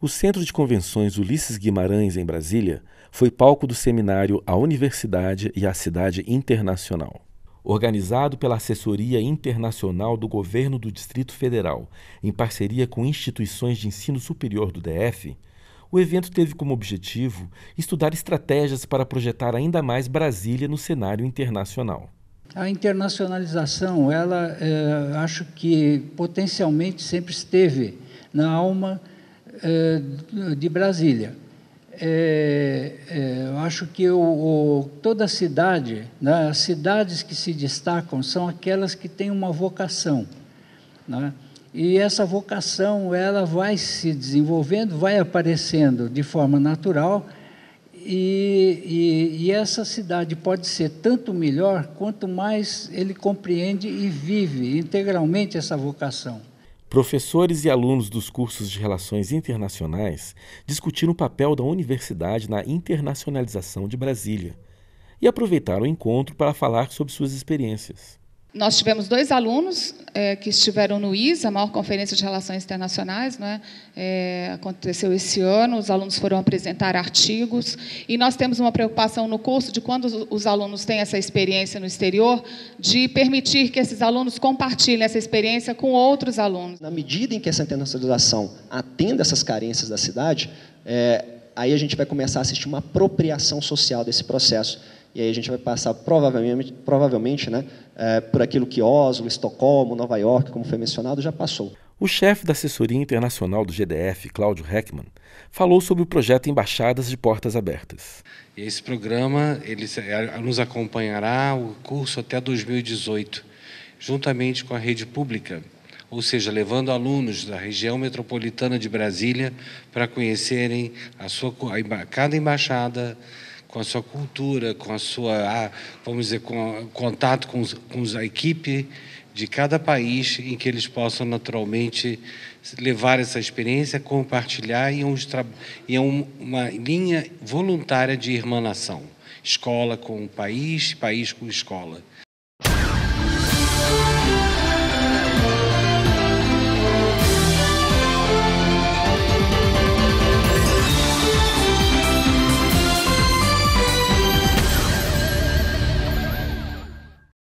O Centro de Convenções Ulisses Guimarães, em Brasília, foi palco do seminário A Universidade e a Cidade Internacional. Organizado pela Assessoria Internacional do Governo do Distrito Federal, em parceria com instituições de ensino superior do DF, o evento teve como objetivo estudar estratégias para projetar ainda mais Brasília no cenário internacional. A internacionalização, ela é, acho que potencialmente sempre esteve na alma eh, de Brasília. É, é, eu acho que o, o, toda cidade, né, as cidades que se destacam são aquelas que têm uma vocação. Né? E essa vocação ela vai se desenvolvendo, vai aparecendo de forma natural, e, e, e essa cidade pode ser tanto melhor quanto mais ele compreende e vive integralmente essa vocação. Professores e alunos dos cursos de Relações Internacionais discutiram o papel da universidade na internacionalização de Brasília e aproveitaram o encontro para falar sobre suas experiências. Nós tivemos dois alunos é, que estiveram no ISA, a maior conferência de relações internacionais, né? É, aconteceu esse ano. Os alunos foram apresentar artigos e nós temos uma preocupação no curso de quando os alunos têm essa experiência no exterior, de permitir que esses alunos compartilhem essa experiência com outros alunos. Na medida em que essa internacionalização atenda essas carências da cidade, é, aí a gente vai começar a assistir uma apropriação social desse processo e aí a gente vai passar provavelmente, provavelmente né, é, por aquilo que Oslo, Estocolmo, Nova York, como foi mencionado, já passou. O chefe da assessoria internacional do GDF, Cláudio Heckman, falou sobre o projeto Embaixadas de Portas Abertas. Esse programa ele é, nos acompanhará o curso até 2018, juntamente com a rede pública, ou seja, levando alunos da região metropolitana de Brasília para conhecerem a sua, cada embaixada com a sua cultura, com a sua, ah, vamos dizer, com contato com, com a equipe de cada país em que eles possam naturalmente levar essa experiência, compartilhar e, é uns, e é uma linha voluntária de irmanação. Escola com país, país com escola.